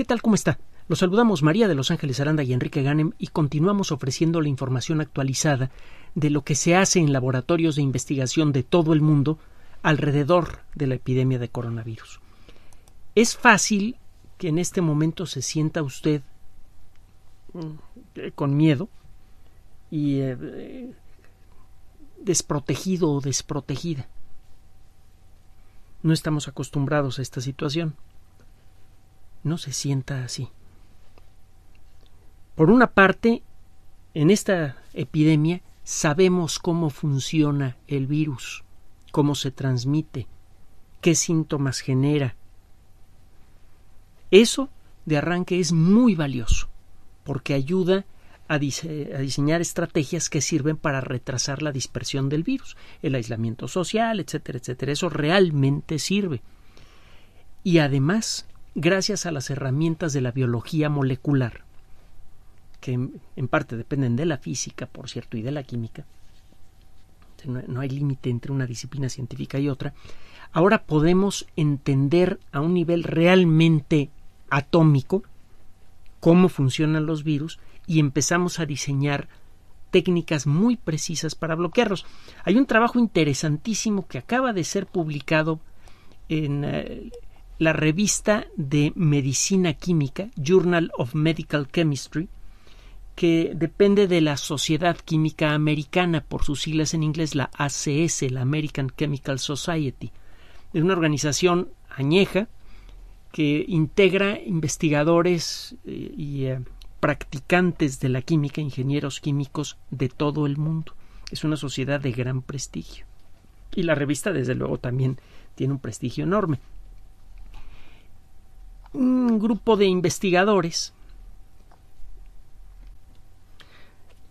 ¿Qué tal? ¿Cómo está? Los saludamos María de Los Ángeles Aranda y Enrique Ganem y continuamos ofreciendo la información actualizada de lo que se hace en laboratorios de investigación de todo el mundo alrededor de la epidemia de coronavirus. Es fácil que en este momento se sienta usted eh, con miedo y eh, desprotegido o desprotegida. No estamos acostumbrados a esta situación no se sienta así. Por una parte, en esta epidemia sabemos cómo funciona el virus, cómo se transmite, qué síntomas genera. Eso de arranque es muy valioso, porque ayuda a, diseñar estrategias que sirven para retrasar la dispersión del virus, el aislamiento social, etcétera, etcétera. Eso realmente sirve. Y además gracias a las herramientas de la biología molecular, que en parte dependen de la física, por cierto, y de la química, no, hay límite entre una disciplina científica y otra, ahora podemos entender a un nivel realmente atómico cómo funcionan los virus y empezamos a diseñar técnicas muy precisas para bloquearlos. Hay un trabajo interesantísimo que acaba de ser publicado en eh, la revista de medicina química, Journal of Medical Chemistry, que depende de la Sociedad Química Americana, por sus siglas en inglés, la ACS, la American Chemical Society. Es una organización añeja que integra investigadores eh, y eh, practicantes de la química, ingenieros químicos de todo el mundo. Es una sociedad de gran prestigio. Y la revista, desde luego, también tiene un prestigio enorme un grupo de investigadores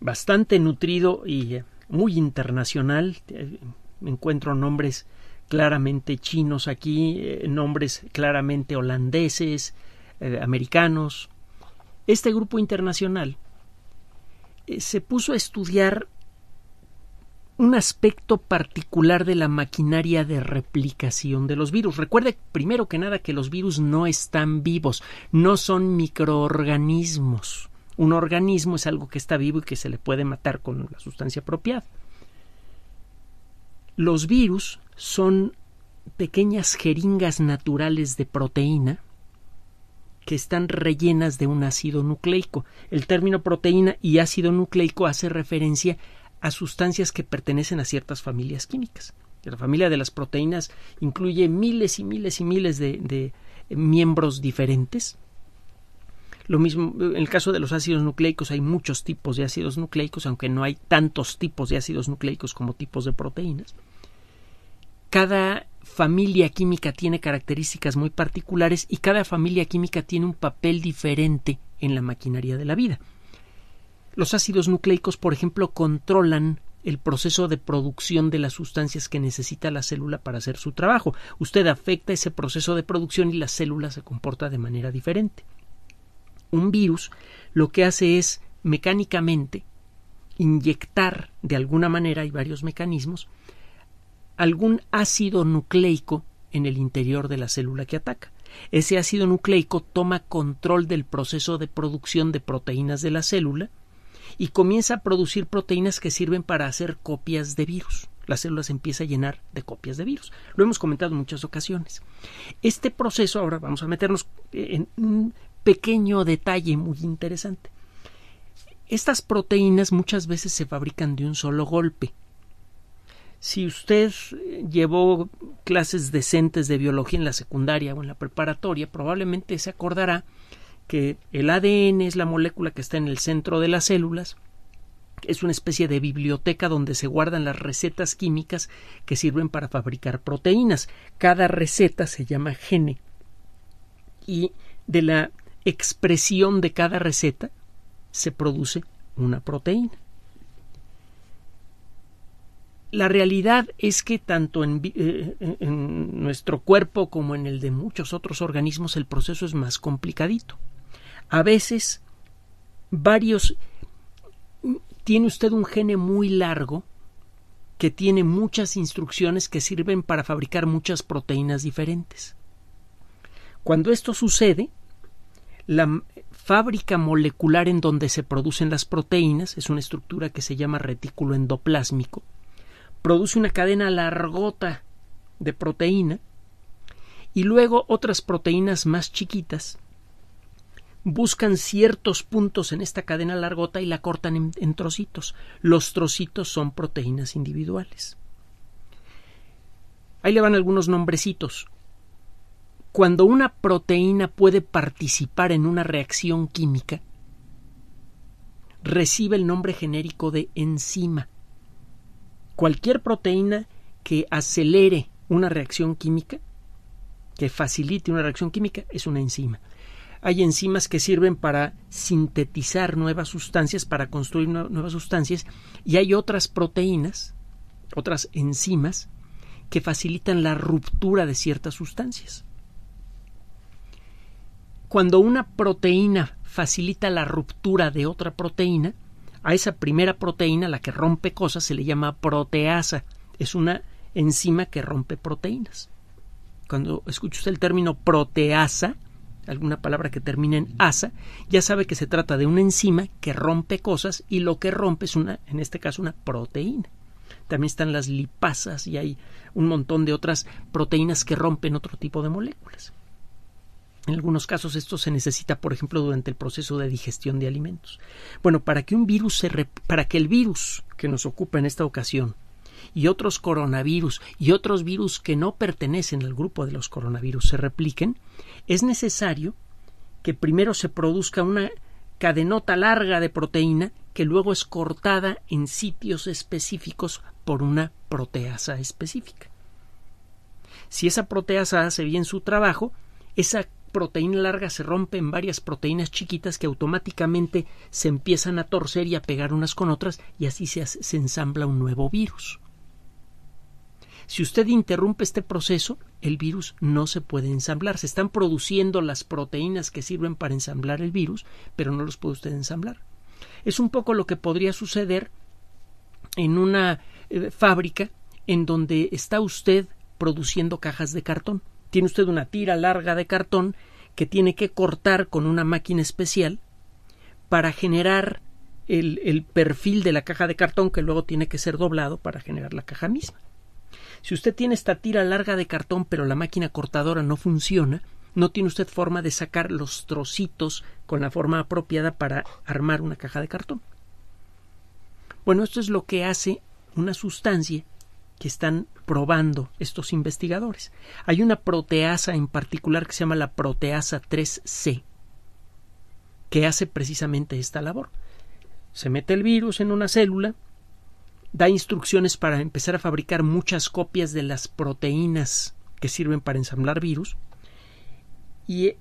bastante nutrido y eh, muy internacional. Eh, encuentro nombres claramente chinos aquí, eh, nombres claramente holandeses, americanos. Este grupo internacional se puso a estudiar un aspecto particular de la maquinaria de replicación de los virus. Recuerde primero que nada que los virus no están vivos, no son microorganismos. Un organismo es algo que está vivo y que se le puede matar con la sustancia apropiada. Los virus son pequeñas jeringas naturales de proteína que están rellenas de un ácido nucleico. El término proteína y ácido nucleico hace referencia a sustancias que pertenecen a ciertas familias químicas. La familia de las proteínas incluye miles y miles y miles de, miembros diferentes. Lo mismo, en el caso de los ácidos nucleicos hay muchos tipos de ácidos nucleicos, aunque no hay tantos tipos de ácidos nucleicos como tipos de proteínas. Cada familia química tiene características muy particulares y cada familia química tiene un papel diferente en la maquinaria de la vida. Los ácidos nucleicos, por ejemplo, controlan el proceso de producción de las sustancias que necesita la célula para hacer su trabajo. Usted afecta ese proceso de producción y la célula se comporta de manera diferente. Un virus lo que hace es mecánicamente inyectar de alguna manera, hay varios mecanismos, algún ácido nucleico en el interior de la célula que ataca. Ese ácido nucleico toma control del proceso de producción de proteínas de la célula y comienza a producir proteínas que sirven para hacer copias de virus. La célula se empieza a llenar de copias de virus. Lo hemos comentado en muchas ocasiones. Este proceso, ahora vamos a meternos en un pequeño detalle muy interesante. Estas proteínas muchas veces se fabrican de un solo golpe. Si usted llevó clases decentes de biología en la secundaria o en la preparatoria, probablemente se acordará que el ADN es la molécula que está en el centro de las células, es una especie de biblioteca donde se guardan las recetas químicas que sirven para fabricar proteínas. Cada receta se llama gene. Y de la expresión de cada receta se produce una proteína. La realidad es que tanto en, eh, en nuestro cuerpo como en el de muchos otros organismos el proceso es más complicadito a veces varios tiene usted un gene muy largo que tiene muchas instrucciones que sirven para fabricar muchas proteínas diferentes. Cuando esto sucede, la fábrica molecular en donde se producen las proteínas es una estructura que se llama retículo endoplásmico, produce una cadena largota de proteína y luego otras proteínas más chiquitas buscan ciertos puntos en esta cadena largota y la cortan en, trocitos. Los trocitos son proteínas individuales. Ahí le van algunos nombrecitos. Cuando una proteína puede participar en una reacción química, recibe el nombre genérico de enzima. Cualquier proteína que acelere una reacción química, que facilite una reacción química, es una enzima hay enzimas que sirven para sintetizar nuevas sustancias, para construir nuevas sustancias, y hay otras proteínas, otras enzimas, que facilitan la ruptura de ciertas sustancias. Cuando una proteína facilita la ruptura de otra proteína, a esa primera proteína, la que rompe cosas, se le llama proteasa. Es una enzima que rompe proteínas. Cuando escucha usted el término proteasa, alguna palabra que termine en asa, ya sabe que se trata de una enzima que rompe cosas y lo que rompe es una, en este caso, una proteína. También están las lipasas y hay un montón de otras proteínas que rompen otro tipo de moléculas. En algunos casos esto se necesita, por ejemplo, durante el proceso de digestión de alimentos. Bueno, para que un virus se para que el virus que nos ocupa en esta ocasión y otros coronavirus y otros virus que no pertenecen al grupo de los coronavirus se repliquen, es necesario que primero se produzca una cadenota larga de proteína que luego es cortada en sitios específicos por una proteasa específica. Si esa proteasa hace bien su trabajo, esa proteína larga se rompe en varias proteínas chiquitas que automáticamente se empiezan a torcer y a pegar unas con otras y así se, ensambla un nuevo virus. Si usted interrumpe este proceso, el virus no se puede ensamblar. Se están produciendo las proteínas que sirven para ensamblar el virus, pero no los puede usted ensamblar. Es un poco lo que podría suceder en una eh, fábrica en donde está usted produciendo cajas de cartón. Tiene usted una tira larga de cartón que tiene que cortar con una máquina especial para generar el perfil de la caja de cartón que luego tiene que ser doblado para generar la caja misma. Si usted tiene esta tira larga de cartón pero la máquina cortadora no funciona, no tiene usted forma de sacar los trocitos con la forma apropiada para armar una caja de cartón. Bueno, esto es lo que hace una sustancia que están probando estos investigadores. Hay una proteasa en particular que se llama la proteasa 3C, que hace precisamente esta labor. Se mete el virus en una célula, da instrucciones para empezar a fabricar muchas copias de las proteínas que sirven para ensamblar virus y eh,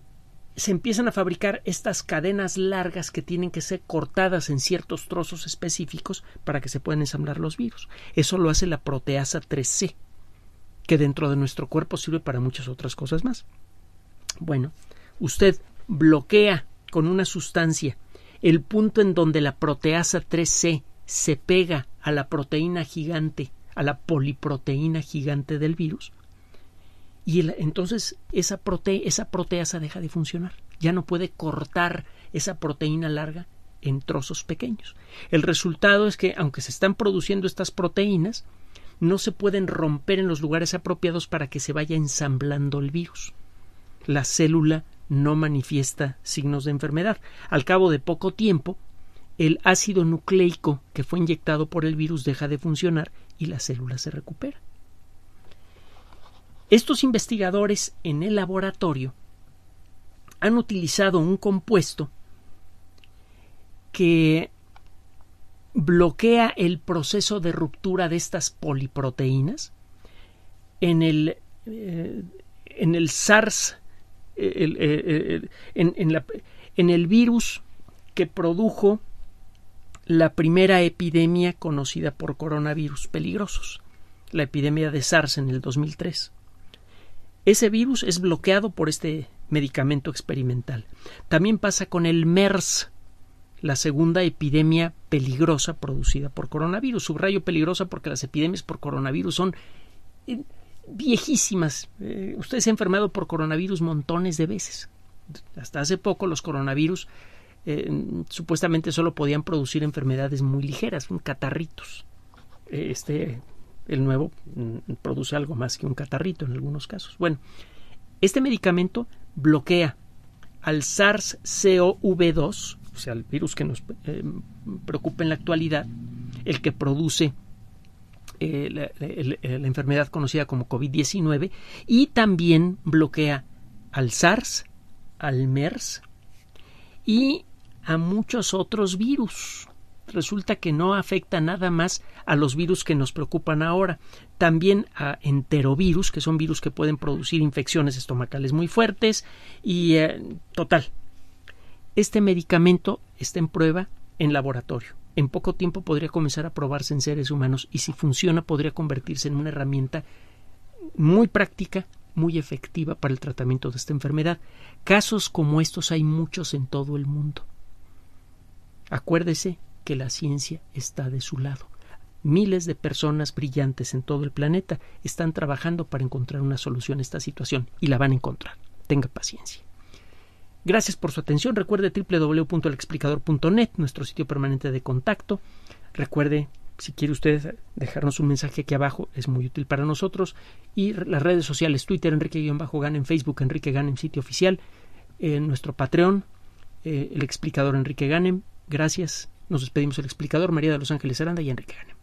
se empiezan a fabricar estas cadenas largas que tienen que ser cortadas en ciertos trozos específicos para que se puedan ensamblar los virus. Eso lo hace la proteasa 3C, que dentro de nuestro cuerpo sirve para muchas otras cosas más. Bueno, usted bloquea con una sustancia el punto en donde la proteasa 3C se pega a la proteína gigante, a la poliproteína gigante del virus, y entonces esa, esa proteasa deja de funcionar. Ya no puede cortar esa proteína larga en trozos pequeños. El resultado es que, aunque se están produciendo estas proteínas, no se pueden romper en los lugares apropiados para que se vaya ensamblando el virus. La célula no manifiesta signos de enfermedad. Al cabo de poco tiempo, el ácido nucleico que fue inyectado por el virus deja de funcionar y la célula se recupera. Estos investigadores en el laboratorio han utilizado un compuesto que bloquea el proceso de ruptura de estas poliproteínas. En el, eh, en el SARS, eh, eh, en el virus que produjo la primera epidemia conocida por coronavirus peligrosos, la epidemia de SARS en el 2003. Ese virus es bloqueado por este medicamento experimental. También pasa con el MERS, la segunda epidemia peligrosa producida por coronavirus. Subrayo peligrosa porque las epidemias por coronavirus son eh, viejísimas. Ustedes eh, usted se ha enfermado por coronavirus montones de veces. Hasta hace poco los coronavirus supuestamente solo podían producir enfermedades muy ligeras, un catarritos. Eh, este, el nuevo, mm, produce algo más que un catarrito en algunos casos. Bueno, este medicamento bloquea al SARS-CoV-2, o sea, el virus que nos eh, preocupa en la actualidad, el que produce eh, la, enfermedad conocida como COVID-19, y también bloquea al SARS, al MERS, y a muchos otros virus. Resulta que no afecta nada más a los virus que nos preocupan ahora, también a enterovirus, que son virus que pueden producir infecciones estomacales muy fuertes y eh, total. Este medicamento está en prueba en laboratorio. En poco tiempo podría comenzar a probarse en seres humanos y si funciona podría convertirse en una herramienta muy práctica, muy efectiva para el tratamiento de esta enfermedad. Casos como estos hay muchos en todo el mundo. Acuérdese que la ciencia está de su lado. Miles de personas brillantes en todo el planeta están trabajando para encontrar una solución a esta situación y la van a encontrar. Tenga paciencia. Gracias por su atención. Recuerde www.elexplicador.net, nuestro sitio permanente de contacto. Recuerde, si quiere usted dejarnos un mensaje aquí abajo, es muy útil para nosotros. Y las redes sociales, Twitter, enrique ganem en Facebook, Enrique Ganem, sitio oficial, en nuestro Patreon, eh, el explicador Enrique Ganem, Gracias. Nos despedimos el explicador María de los Ángeles Aranda y Enrique Ganem.